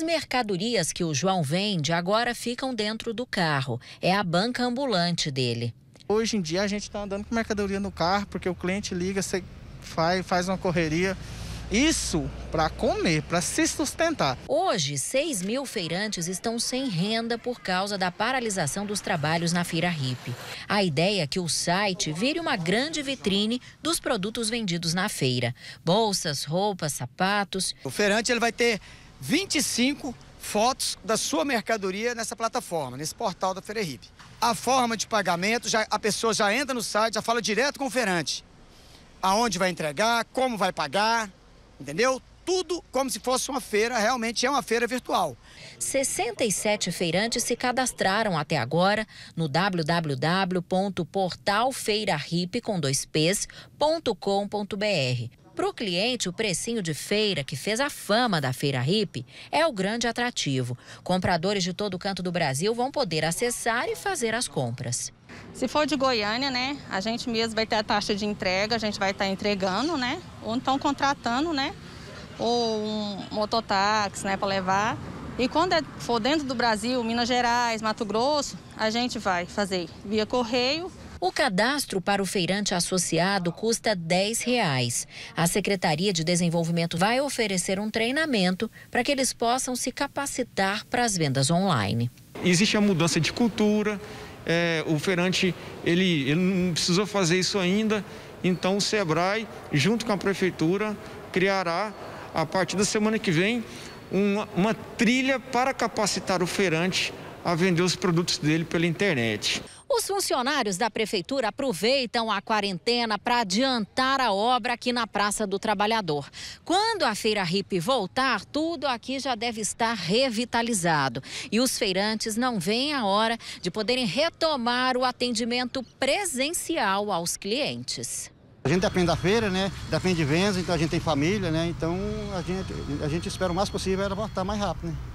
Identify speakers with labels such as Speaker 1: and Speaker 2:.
Speaker 1: As mercadorias que o João vende agora ficam dentro do carro. É a banca
Speaker 2: ambulante dele. Hoje em dia a gente está andando com mercadoria no carro, porque o cliente liga, você faz, faz uma correria, isso para comer, para se sustentar. Hoje,
Speaker 1: 6 mil feirantes estão sem renda por causa da paralisação dos trabalhos na Feira RIP. A ideia é que o site vire uma grande vitrine dos produtos vendidos na feira. Bolsas, roupas, sapatos. O feirante ele vai ter 25
Speaker 2: fotos da sua mercadoria nessa plataforma, nesse portal da Ferrerib. A forma de pagamento, já, a pessoa já entra no site, já fala direto com o feirante. Aonde vai entregar, como vai pagar, entendeu? Tudo como se fosse uma feira, realmente é uma feira
Speaker 1: virtual. 67 feirantes se cadastraram até agora no www.portalfeirarip.com.br para o cliente, o precinho de feira, que fez a fama da Feira Hip, é o grande atrativo.
Speaker 3: Compradores de todo canto do Brasil vão poder acessar e fazer as
Speaker 1: compras.
Speaker 3: Se for de Goiânia, né, a gente mesmo vai ter a taxa de entrega, a gente vai estar tá entregando, né, ou então contratando, né, ou um mototáxi, né, para levar. E quando é, for dentro do Brasil, Minas Gerais, Mato Grosso, a gente vai fazer via correio o cadastro para o feirante associado custa R$ 10.
Speaker 1: A Secretaria de Desenvolvimento vai oferecer um treinamento para que eles possam se capacitar para as vendas online.
Speaker 2: Existe a mudança de cultura, é, o feirante ele, ele não precisou fazer isso ainda, então o SEBRAE, junto com a Prefeitura, criará a partir da semana que vem uma, uma trilha para capacitar o feirante a vender os produtos dele pela internet.
Speaker 1: Os funcionários da prefeitura aproveitam a quarentena para adiantar a obra aqui na Praça do Trabalhador. Quando a feira hippie voltar, tudo aqui já deve estar revitalizado. E os feirantes não veem a hora de poderem retomar o atendimento presencial aos clientes.
Speaker 2: A gente depende da feira, né? Depende de vendas, então a gente tem família, né? Então a gente, a gente espera o mais possível ela voltar mais rápido, né?